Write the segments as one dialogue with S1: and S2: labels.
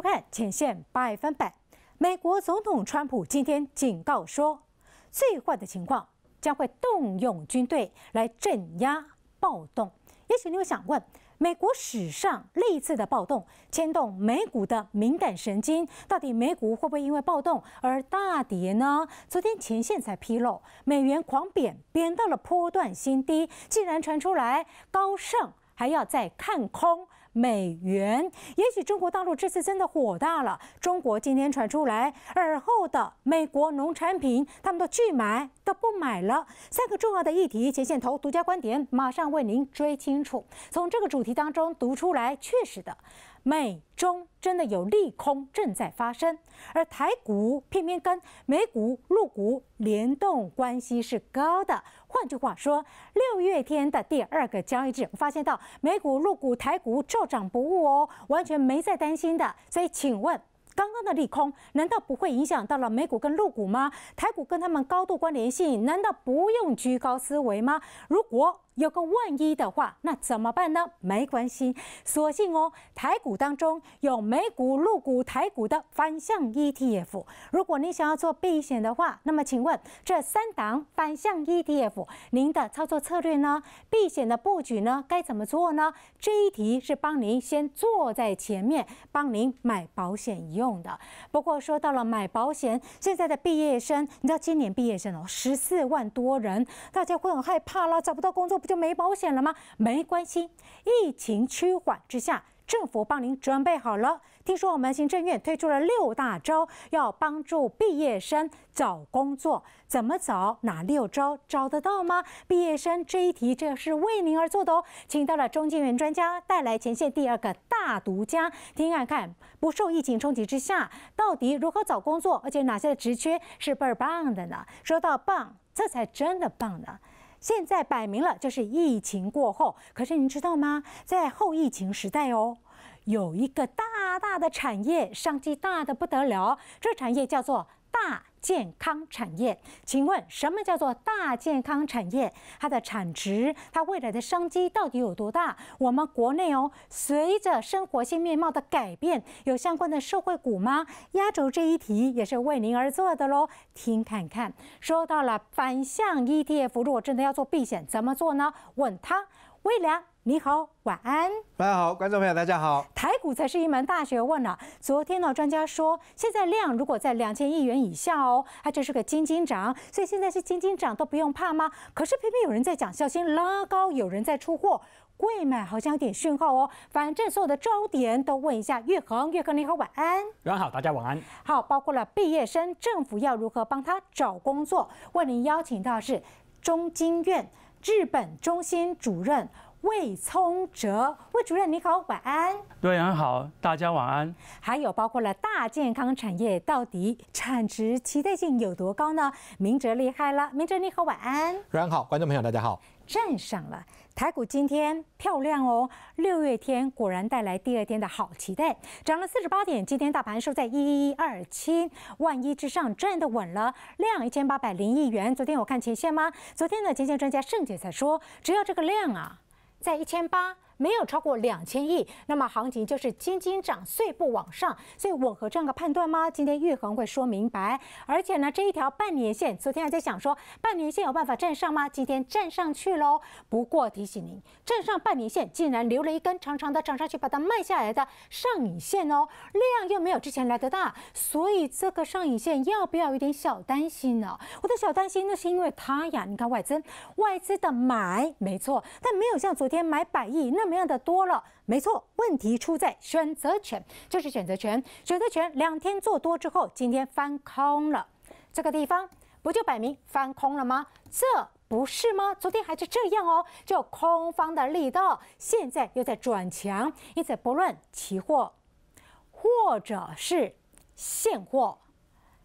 S1: 看前线百分百，美国总统川普今天警告说，最坏的情况将会动用军队来镇压暴动。也许你会想问，美国史上类似的暴动牵动美股的敏感神经，到底美股会不会因为暴动而大跌呢？昨天前线才披露，美元狂贬，贬到了波段新低，竟然传出来高盛还要再看空。美元，也许中国大陆这次真的火大了。中国今天传出来，而后的美国农产品，他们都拒买，都不买了。三个重要的议题，前线头独家观点，马上为您追清楚。从这个主题当中读出来，确实的，美中真的有利空正在发生，而台股偏偏跟美股、陆股联动关系是高的。换句话说，六月天的第二个交易日，我发现到美股、入股、台股照涨不误哦，完全没在担心的。所以，请问刚刚的利空，难道不会影响到了美股跟陆股吗？台股跟他们高度关联性，难道不用居高思维吗？如果。有个万一的话，那怎么办呢？没关系，所幸哦，台股当中有美股、露股、台股的反向 ETF。如果你想要做避险的话，那么请问这三档反向 ETF，您的操作策略呢？避险的布局呢？该怎么做呢？这一题是帮您先坐在前面，帮您买保险用的。不过说到了买保险，现在的毕业生，你知道今年毕业生哦，十四万多人，大家会很害怕啦，找不到工作不？就没保险了吗？没关系，疫情趋缓之下，政府帮您准备好了。听说我们行政院推出了六大招，要帮助毕业生找工作。怎么找？哪六招？找得到吗？毕业生这一题，这是为您而做的哦。请到了中建院专家，带来前线第二个大独家，听看看。不受疫情冲击之下，到底如何找工作？而且哪些职缺是倍儿棒的呢？说到棒，这才真的棒呢。现在摆明了就是疫情过后，可是你知道吗？在后疫情时代哦，有一个大大的产业商机大的不得了，这产业叫做大。健康产业，请问什么叫做大健康产业？它的产值，它未来的商机到底有多大？我们国内哦，随着生活性面貌的改变，有相关的社会股吗？压轴这一题也是为您而做的喽，听看看。说到了反向 ETF，如果真的要做避险，怎么做呢？问他，魏良。你好，晚安。
S2: 大家好，观众朋友，大家好。
S1: 台股才是一门大学问呢。昨天呢，专家说，现在量如果在两千亿元以下哦，它就是个金金涨，所以现在是金金涨都不用怕吗？可是偏偏有人在讲小心拉高，有人在出货，贵买好像有点讯号哦。反正所有的焦点都问一下岳恒，岳恒你好，晚安。晚好，大家晚安。好，包括了毕业生政府要如何帮他找工作？为您邀请到是中经院日本中心主任。魏聪哲，魏主任你好，晚安。对，安好，大家晚安。还有包括了大健康产业，到底产值期待性有多高呢？明哲厉害了，明哲你好，晚安。瑞安好，
S2: 观众朋友大家好。
S1: 站上了，台股今天漂亮哦，六月天果然带来第二天的好期待，涨了四十八点，今天大盘收在一一二七万一之上，站得稳了，量一千八百零亿元。昨天我看前线吗？昨天的前线专家盛姐在说，只要这个量啊。在一千八。没有超过两千亿，那么行情就是轻轻涨，碎步往上，所以吻合这样的判断吗？今天玉恒会说明白。而且呢，这一条半年线，昨天还在想说半年线有办法站上吗？今天站上去喽。不过提醒您，站上半年线竟然留了一根长长的涨上去把它卖下来的上影线哦，量又没有之前来的大，所以这个上影线要不要有点小担心呢？我的小担心那是因为它呀，你看外资，外资的买没错，但没有像昨天买百亿那。什么样的多了？没错，问题出在选择权，就是选择权。选择权两天做多之后，今天翻空了，这个地方不就摆明翻空了吗？这不是吗？昨天还是这样哦，就空方的力道，现在又在转强。因此，不论期货或者是现货，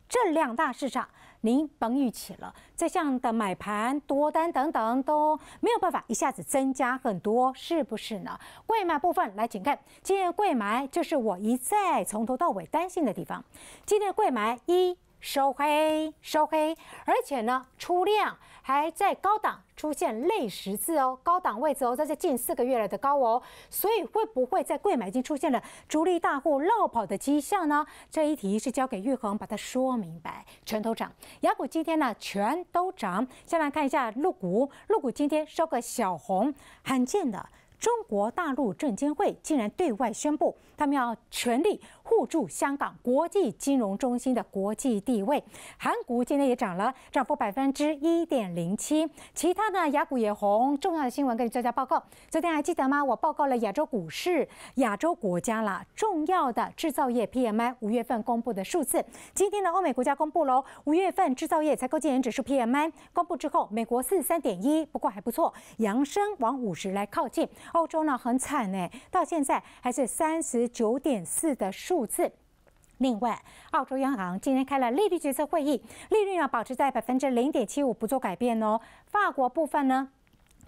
S1: 这两大市场。您甭预期了，这项的买盘多单等等都没有办法一下子增加很多，是不是呢？贵买部分来，请看，今天贵买就是我一再从头到尾担心的地方。今天贵买一收黑，收黑，而且呢出量。还在高档出现类十字哦，高档位置哦，在这近四个月来的高哦，所以会不会在贵买已经出现了主力大户绕跑的迹象呢？这一题是交给玉恒把它说明白，全都涨。雅股今天呢全都涨，先来看一下陆股，陆股今天收个小红，罕见的中国大陆证监会竟然对外宣布，他们要全力。互助香港国际金融中心的国际地位，韩股今天也涨了，涨幅百分之一点零七。其他的，雅股也红。重要的新闻，跟你做下报告。昨天还记得吗？我报告了亚洲股市、亚洲国家啦，重要的制造业 PMI 五月份公布的数字。今天呢，欧美国家公布喽，五月份制造业采购经营指数 PMI 公布之后，美国四十三点一，不过还不错，扬升往五十来靠近。欧洲呢，很惨呢，到现在还是三十九点四的数。数字。另外，澳洲央行今天开了利率决策会议，利率要保持在百分之零点七五，不做改变哦。法国部分呢，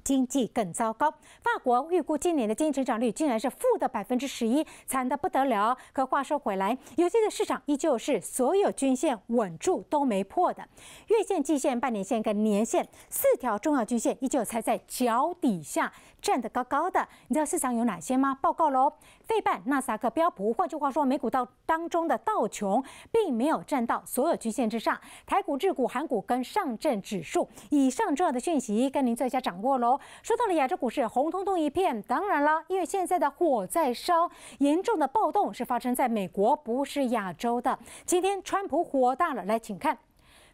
S1: 经济更糟糕。法国预估今年的经济增长率竟然是负的百分之十一，惨的不得了。可话说回来，有些的市场依旧是所有均线稳住都没破的，月线、季线、半年线跟年线四条重要均线依旧踩在脚底下，站得高高的。你知道市场有哪些吗？报告喽。费半纳萨克标普，换句话说，美股道当中的道琼并没有站到所有均线之上。台股、日股、韩股跟上证指数以上重要的讯息，跟您做一下掌握喽。说到了亚洲股市，红彤彤一片。当然了，因为现在的火在烧，严重的暴动是发生在美国，不是亚洲的。今天川普火大了，来，请看，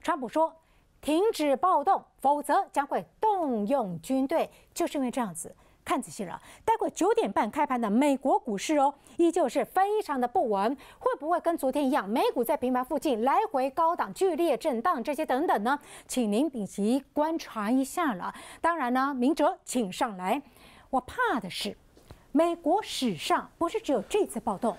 S1: 川普说停止暴动，否则将会动用军队，就是因为这样子。看仔细了，待会九点半开盘的美国股市哦，依旧是非常的不稳，会不会跟昨天一样，美股在平盘附近来回高档剧烈震荡这些等等呢？请您仔细观察一下了。当然呢，明哲请上来。我怕的是，美国史上不是只有这次暴动。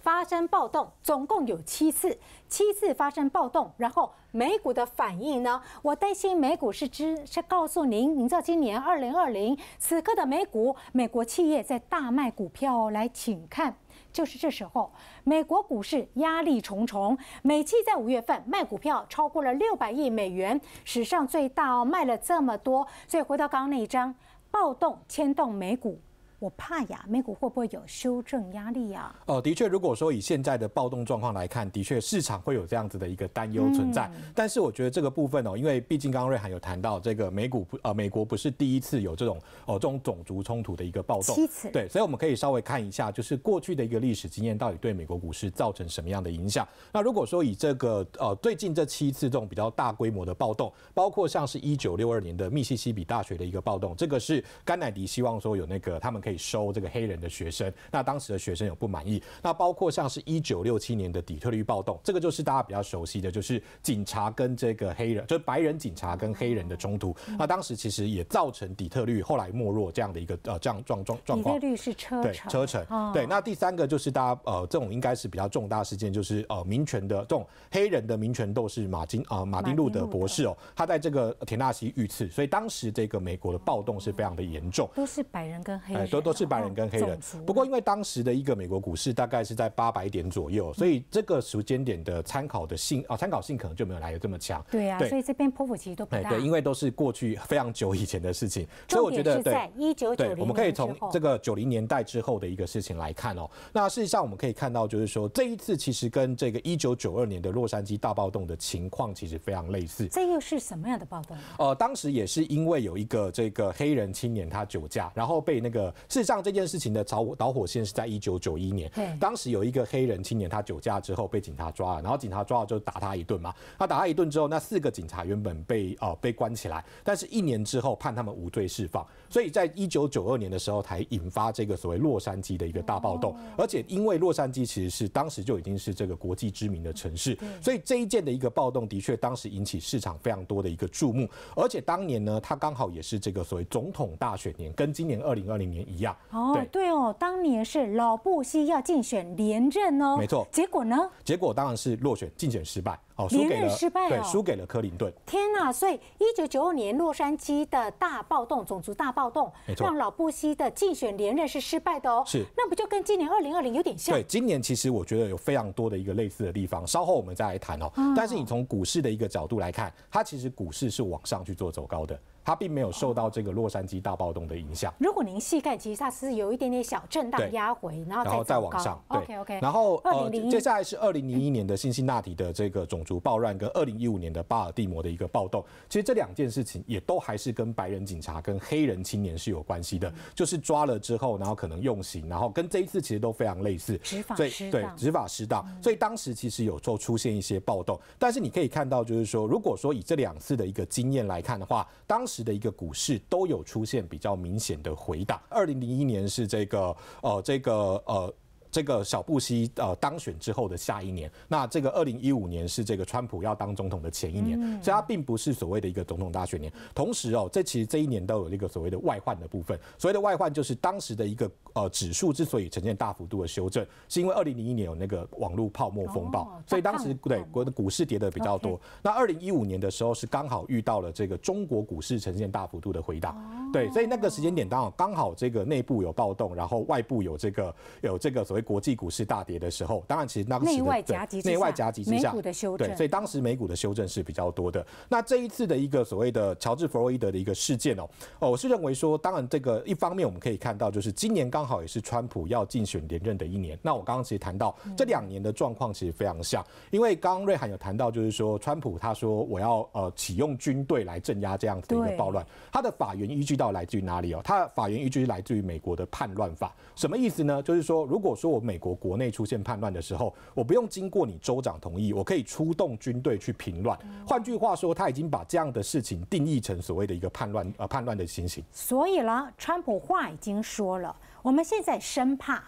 S1: 发生暴动，总共有七次，七次发生暴动，然后美股的反应呢？我担心美股是知是告诉您，您知道今年二零二零此刻的美股，美国企业在大卖股票，来，请看，就是这时候，美国股市压力重重，美企在五月份卖股票超过了六百亿美元，史上最大，哦，卖了这么多，所以回到刚刚那一张，暴动牵动美股。我怕呀，美股会不会有修正压力啊？
S2: 哦，的确，如果说以现在的暴动状况来看，的确市场会有这样子的一个担忧存在。但是我觉得这个部分哦，因为毕竟刚刚瑞涵有谈到这个美股，呃，美国不是第一次有这种哦这种种族冲突的一个暴动，对，所以我们可以稍微看一下，就是过去的一个历史经验到底对美国股市造成什么样的影响。那如果说以这个呃最近这七次这种比较大规模的暴动，包括像是一九六二年的密西西比大学的一个暴动，这个是甘乃迪希望说有那个他们。可以收这个黑人的学生，那当时的学生有不满意，那包括像是一九六七年的底特律暴动，这个就是大家比较熟悉的，就是警察跟这个黑人，就是白人警察跟黑人的冲突。那当时其实也造成底特律后来没落这样的一个呃这样状状状况。底特
S1: 律是车对，车城。对，那
S2: 第三个就是大家呃这种应该是比较重大事件，就是呃民权的这种黑人的民权斗士马丁啊马丁路德博士哦，他在这个田纳西遇刺，所以当时这个美国的暴动是非常的严重，
S1: 都是白人跟黑人。都
S2: 是白人跟黑人，不过因为当时的一个美国股市大概是在八百点左右，所以这个时间点的参考的性啊，参考性可能就没有来的这么强。对啊，所以
S1: 这边波幅其实都不大。对，因
S2: 为都是过去非常久以前的事情，所以我觉得在一
S1: 九九零我们可以从这个
S2: 九零年代之后的一个事情来看哦。那事实上我们可以看到，就是说这一次其实跟这个一九九二年的洛杉矶大暴动的情况其实非常类似。
S1: 这又是什么样的暴动？
S2: 呃，当时也是因为有一个这个黑人青年他酒驾，然后被那个。事实上，这件事情的导火导火线是在一九九一年。对，当时有一个黑人青年，他酒驾之后被警察抓了，然后警察抓了就打他一顿嘛。他打他一顿之后，那四个警察原本被呃被关起来，但是一年之后判他们无罪释放。所以在一九九二年的时候才引发这个所谓洛杉矶的一个大暴动。而且因为洛杉矶其实是当时就已经是这个国际知名的城市，所以这一件的一个暴动的确当时引起市场非常多的一个注目。而且当年呢，他刚好也是这个所谓总统大选年，跟今年二零二零年一一样哦，
S1: 对哦，当年是老布希要竞选连任哦，没错，结果呢？
S2: 结果当然是落选，竞选失败哦，连任失败，对，输给了克林顿。
S1: 天哪！所以一九九二年洛杉矶的大暴动，种族大暴动，让老布希的竞选连任是失败的哦，是，那不就跟今年二零二零有点像？对，
S2: 今年其实我觉得有非常多的一个类似的地方，稍后我们再来谈哦。但是你从股市的一个角度来看，它其实股市是往上去做走高的。它并没有受到这个洛杉矶大暴动的影响。
S1: 如果您细看，其实它是有一点点小震荡、压回，然后再再往上。对，OK OK。然后二零零，接
S2: 下来是二零零一年的辛辛那提的这个种族暴乱，跟二零一五年的巴尔的摩的一个暴动。其实这两件事情也都还是跟白人警察跟黑人青年是有关系的，就是抓了之后，然后可能用刑，然后跟这一次其实都非常类似。执法对，执法失当。所以当时其实有时候出现一些暴动。但是你可以看到，就是说，如果说以这两次的一个经验来看的话，当时。的一个股市都有出现比较明显的回档。二零零一年是这个呃，这个呃。这个小布希呃当选之后的下一年，那这个二零一五年是这个川普要当总统的前一年，所以它并不是所谓的一个总统大选年。同时哦，这其实这一年都有这个所谓的外患的部分。所谓的外患就是当时的一个呃指数之所以呈现大幅度的修正，是因为二零零一年有那个网络泡沫风暴，所以当时对国股市跌的比较多。那二零一五年的时候是刚好遇到了这个中国股市呈现大幅度的回档。对，所以那个时间点，当好刚好这个内部有暴动，然后外部有这个有这个所谓国际股市大跌的时候，当然其实当时的内外夹击，内外夹击之下，对，所以当时美股的修正是比较多的。那这一次的一个所谓的乔治·弗洛伊德的一个事件哦，哦，我是认为说，当然这个一方面我们可以看到，就是今年刚好也是川普要竞选连任的一年。那我刚刚其实谈到这两年的状况其实非常像，因为刚刚瑞涵有谈到，就是说川普他说我要呃启用军队来镇压这样子的一个暴乱，他的法源依据。到来自于哪里哦？他法源依据来自于美国的叛乱法，什么意思呢？就是说，如果说我美国国内出现叛乱的时候，我不用经过你州长同意，我可以出动军队去平乱。换句话说，他已经把这样的事情定义成所谓的一个叛乱呃叛乱的情形。
S1: 所以呢，川普话已经说了，我们现在生怕。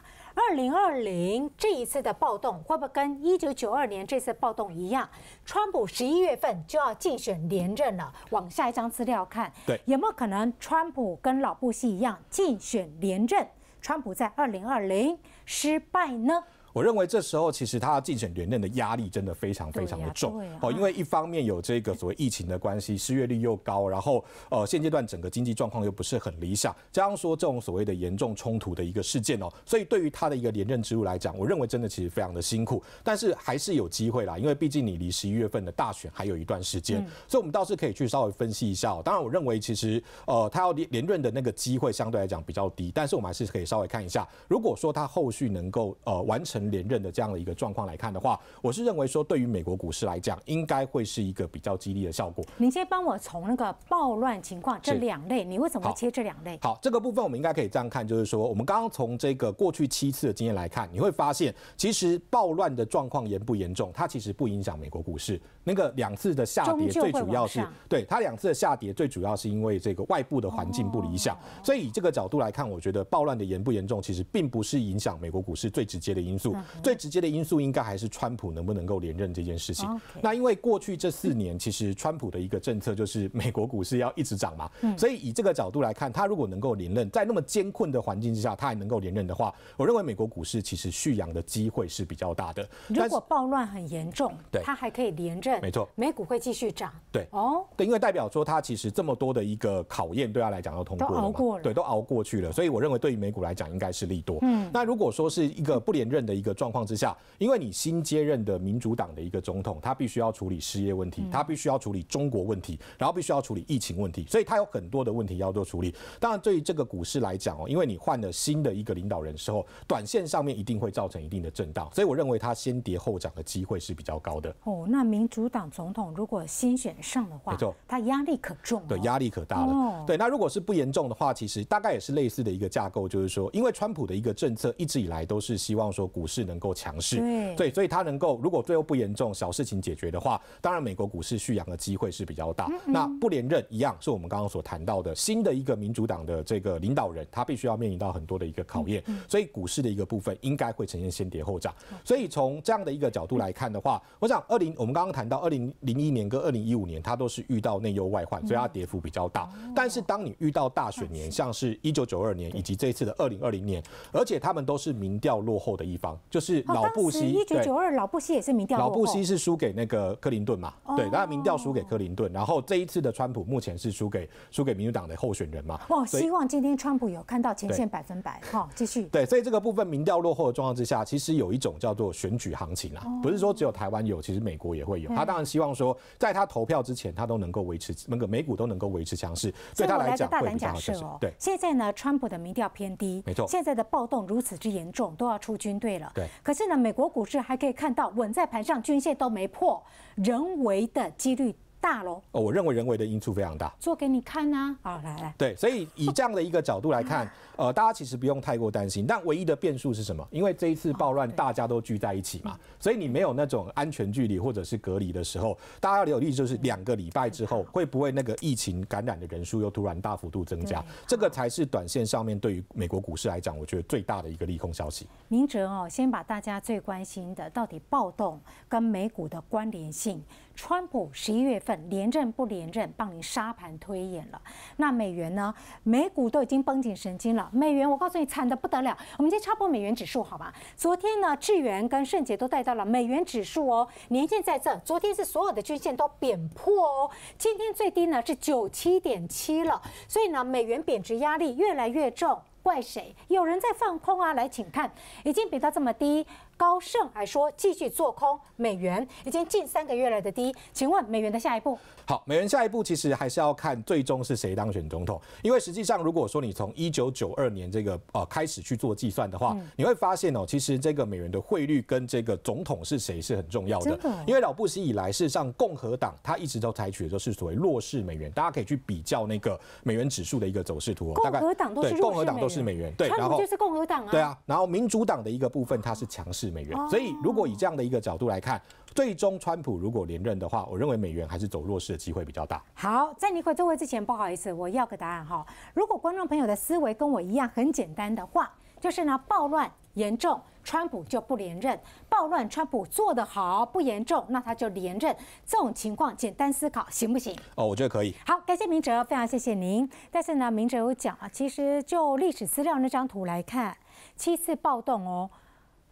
S1: 二零二零这一次的暴动，会不会跟一九九二年这次暴动一样？川普十一月份就要竞选连任了。往下一张资料看，对，有没有可能川普跟老布希一样竞选连任？川普在二零二零失败呢？
S2: 我认为这时候其实他要竞选连任的压力真的非常非常的重哦，因为一方面有这个所谓疫情的关系，失业率又高，然后呃现阶段整个经济状况又不是很理想，加上说这种所谓的严重冲突的一个事件哦，所以对于他的一个连任之路来讲，我认为真的其实非常的辛苦，但是还是有机会啦，因为毕竟你离十一月份的大选还有一段时间，所以我们倒是可以去稍微分析一下。当然，我认为其实呃他要连连任的那个机会相对来讲比较低，但是我们还是可以稍微看一下，如果说他后续能够呃完成。连任的这样的一个状况来看的话，我是认为说，对于美国股市来讲，应该会是一个比较激励的效果。
S1: 您先帮我从那个暴乱情况这两类，你会怎么切这两类？
S2: 好，这个部分我们应该可以这样看，就是说，我们刚刚从这个过去七次的经验来看，你会发现，其实暴乱的状况严不严重，它其实不影响美国股市。那个两次的下跌，最主要是对它两次的下跌，最主要是因为这个外部的环境不理想。所以以这个角度来看，我觉得暴乱的严不严重，其实并不是影响美国股市最直接的因素。最直接的因素应该还是川普能不能够连任这件事情。那因为过去这四年，其实川普的一个政策就是美国股市要一直涨嘛。所以以这个角度来看，他如果能够连任，在那么艰困的环境之下，他还能够连任的话，我认为美国股市其实蓄养的机会是比较大的。如果
S1: 暴乱很严重，对，他还可以连任，没错，美股会继续涨。对，哦，
S2: 对，因为代表说他其实这么多的一个考验，对他来讲要通过嘛，对，都熬过去了。所以我认为对于美股来讲，应该是利多。嗯，那如果说是一个不连任的。一个状况之下，因为你新接任的民主党的一个总统，他必须要处理失业问题，他必须要处理中国问题，然后必须要处理疫情问题，所以他有很多的问题要做处理。当然，对于这个股市来讲哦，因为你换了新的一个领导人之后，短线上面一定会造成一定的震荡，所以我认为他先跌后涨的机会是比较高的。
S1: 哦，那民主党总统如果新选上的话，没错，他压力可重，
S2: 对，压力可大了。对，那如果是不严重的话，其实大概也是类似的一个架构，就是说，因为川普的一个政策一直以来都是希望说股。是能够强势，对，所以它能够如果最后不严重，小事情解决的话，当然美国股市蓄阳的机会是比较大。那不连任一样，是我们刚刚所谈到的新的一个民主党的这个领导人，他必须要面临到很多的一个考验。所以股市的一个部分应该会呈现先跌后涨。所以从这样的一个角度来看的话，我想二零我们刚刚谈到二零零一年跟二零一五年，它都是遇到内忧外患，所以它跌幅比较大。但是当你遇到大选年，像是一九九二年以及这一次的二零二零年，而且他们都是民调落后的一方。就是老布希，一九九
S1: 二老布希也是民调老布希是
S2: 输给那个克林顿嘛，对，然民调输给克林顿，然后这一次的川普目前是输给输给民主党的候选人嘛，哦，希望
S1: 今天川普有看到前线百分百，好，继
S2: 续，对，所以这个部分民调落后的状况之下，其实有一种叫做选举行情啊，不是说只有台湾有，其实美国也会有，他当然希望说在他投票之前，他都能够维持那个美股都能够维持强势，对他来讲会比较好。哦，对，
S1: 现在呢，川普的民调偏低，没错，现在的暴动如此之严重，都要出军队了。对，可是呢，美国股市还可以看到稳在盘上，均线都没破，人为的几率。大喽！
S2: 哦，我认为人为的因素非常大。
S1: 做给你看呢，好，来来。
S2: 对，所以以这样的一个角度来看，呃，大家其实不用太过担心。但唯一的变数是什么？因为这一次暴乱大家都聚在一起嘛，所以你没有那种安全距离或者是隔离的时候，大家留意就是两个礼拜之后会不会那个疫情感染的人数又突然大幅度增加？这个才是短线上面对于美国股市来讲，我觉得最大的一个利空消
S1: 息。明哲哦，先把大家最关心的到底暴动跟美股的关联性。川普十一月份连任不连任，帮你沙盘推演了。那美元呢？美股都已经绷紧神经了。美元，我告诉你，惨的不得了。我们先插播美元指数好吧？昨天呢，智元跟圣杰都带到了美元指数哦，年线在这。昨天是所有的均线都贬破哦。今天最低呢是九七点七了，所以呢，美元贬值压力越来越重，怪谁？有人在放空啊！来，请看，已经贬到这么低。高盛还说继续做空美元，已经近三个月来的低。请问美元的下一步？
S2: 好，美元下一步其实还是要看最终是谁当选总统，因为实际上如果说你从一九九二年这个呃开始去做计算的话，你会发现哦，其实这个美元的汇率跟这个总统是谁是很重要的。的，因为老布什以来，事实上共和党他一直都采取的是所谓弱势美元。大家可以去比较那个美元指数的一个走势图，共和党都是共和党都是美元，对，然后就是共
S1: 和党啊，对啊，
S2: 然后民主党的一个部分它是强势。美元，所以如果以这样的一个角度来看，最终川普如果连任的话，我认为美元还是走弱势的机会比较大。
S1: 好，在你回座位之前，不好意思，我要个答案哈。如果观众朋友的思维跟我一样很简单的话，就是呢暴乱严重，川普就不连任；暴乱川普做得好，不严重，那他就连任。这种情况简单思考行不行？哦，我觉得可以。好，感谢明哲，非常谢谢您。但是呢，明哲有讲啊，其实就历史资料那张图来看，七次暴动哦。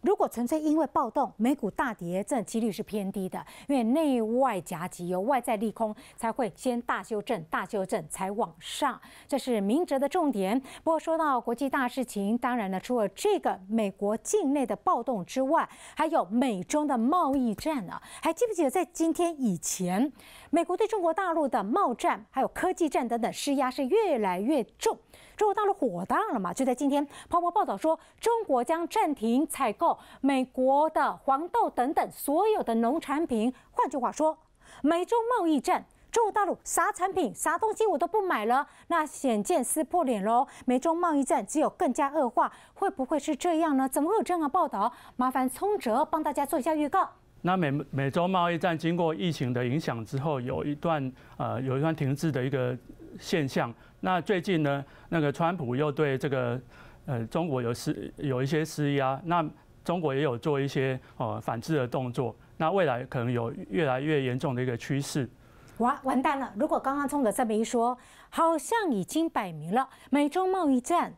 S1: 如果纯粹因为暴动，美股大跌这几率是偏低的，因为内外夹击，有外在利空才会先大修正，大修正才往上，这是明哲的重点。不过说到国际大事情，当然呢，除了这个美国境内的暴动之外，还有美中的贸易战啊，还记不记得在今天以前，美国对中国大陆的贸战，还有科技战等等施压是越来越重。中国大陆火大了嘛？就在今天，彭博报道说，中国将暂停采购美国的黄豆等等所有的农产品。换句话说，美中贸易战，中国大陆啥产品、啥东西我都不买了，那显见撕破脸喽。美中贸易战只有更加恶化，会不会是这样呢？怎么会有这样的报道？麻烦聪哲帮大家做一下预告。那美美中贸易战经过疫情的影响之后，有一段呃有一段停滞的一个现象。那最近呢，那个川普又对这个，呃，中国有施有一些施压，那中国也有做一些呃反制的动作，那未来可能有越来越严重的一个趋势。完完蛋了！如果刚刚钟哥这么一说，好像已经摆明了，美中贸易战。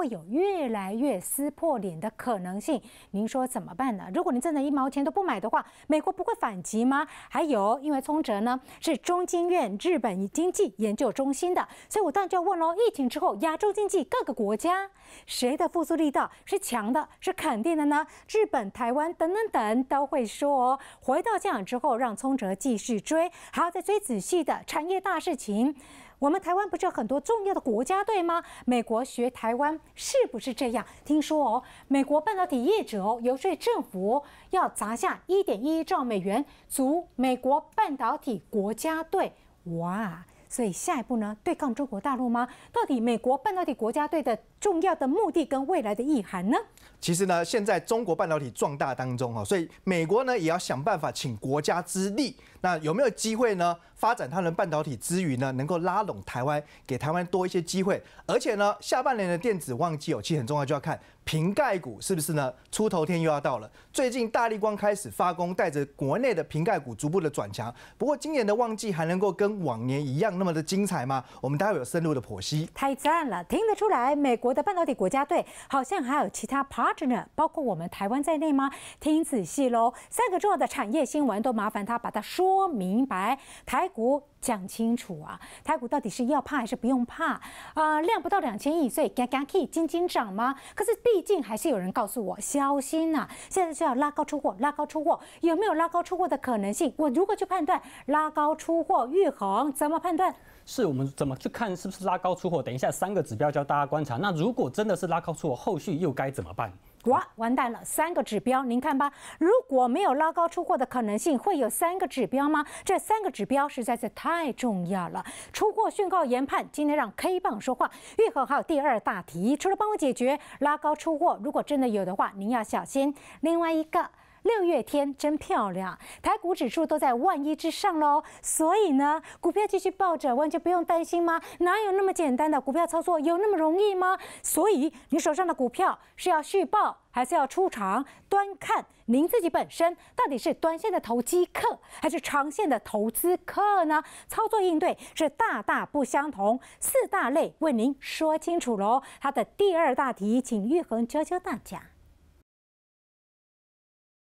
S1: 会有越来越撕破脸的可能性，您说怎么办呢？如果您真的一毛钱都不买的话，美国不会反击吗？还有，因为冲哲呢是中经院日本经济研究中心的，所以我当然就要问喽：疫情之后，亚洲经济各个国家谁的复苏力道是强的，是肯定的呢？日本、台湾等等等都会说，回到战场之后，让冲哲继续追，还要再追仔细的产业大事情。我们台湾不是有很多重要的国家队吗？美国学台湾是不是这样？听说哦，美国半导体业者哦游说政府要砸下一点一兆美元，组美国半导体国家队。哇！所以下一步呢，对抗中国大陆吗？到底美国半导体国家队的重要的目的跟未来的意涵呢？
S2: 其实呢，现在中国半导体壮大当中啊，所以美国呢也要想办法请国家之力。那有没有机会呢，发展他的半导体之余呢，能够拉拢台湾，给台湾多一些机会？而且呢，下半年的电子旺季哦，其实很重要，就要看。瓶盖股是不是呢？出头天又要到了。最近大立光开始发功，带着国内的瓶盖股逐步的转强。不过今年的旺季还能够跟往年一样那么的精彩吗？我们待会有深入的剖析。
S1: 太赞了，听得出来，美国的半导体国家队好像还有其他 partner，包括我们台湾在内吗？听仔细喽，三个重要的产业新闻都麻烦他把它说明白。台股。讲清楚啊，台股到底是要怕还是不用怕啊？量不到两千亿，所以嘎敢可以金金涨吗？可是毕竟还是有人告诉我小心呐，现在就要拉高出货，拉高出货有没有拉高出货的可能性？我如何去判断拉高出货遇恒？怎么判断？
S2: 是我们怎么去看是不是拉高出货？等一下三个指标教大家观察。那如果真的是拉高出货，后续又该怎么办？
S1: 哇，完蛋了！三个指标，您看吧，如果没有拉高出货的可能性，会有三个指标吗？这三个指标实在是太重要了。出货讯号研判，今天让 K 棒说话。愈河号第二大题，除了帮我解决拉高出货，如果真的有的话，您要小心。另外一个。六月天真漂亮，台股指数都在万亿之上喽。所以呢，股票继续暴涨，完全不用担心吗？哪有那么简单的股票操作，有那么容易吗？所以，你手上的股票是要续报还是要出场？端看您自己本身到底是短线的投机客，还是长线的投资客呢？操作应对是大大不相同。四大类，为您说清楚喽。它的第二大题，请玉恒教教大家。